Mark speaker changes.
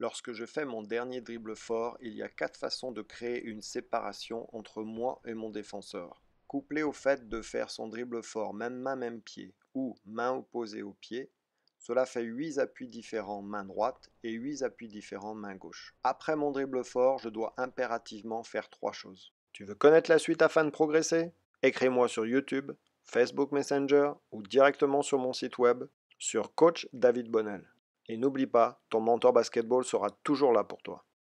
Speaker 1: Lorsque je fais mon dernier dribble fort, il y a quatre façons de créer une séparation entre moi et mon défenseur. Couplé au fait de faire son dribble fort même main même pied ou main opposée au pied, cela fait 8 appuis différents main droite et 8 appuis différents main gauche. Après mon dribble fort, je dois impérativement faire trois choses. Tu veux connaître la suite afin de progresser Écris-moi sur YouTube, Facebook Messenger ou directement sur mon site web sur Coach David Bonnel. Et n'oublie pas, ton mentor basketball sera toujours là pour toi.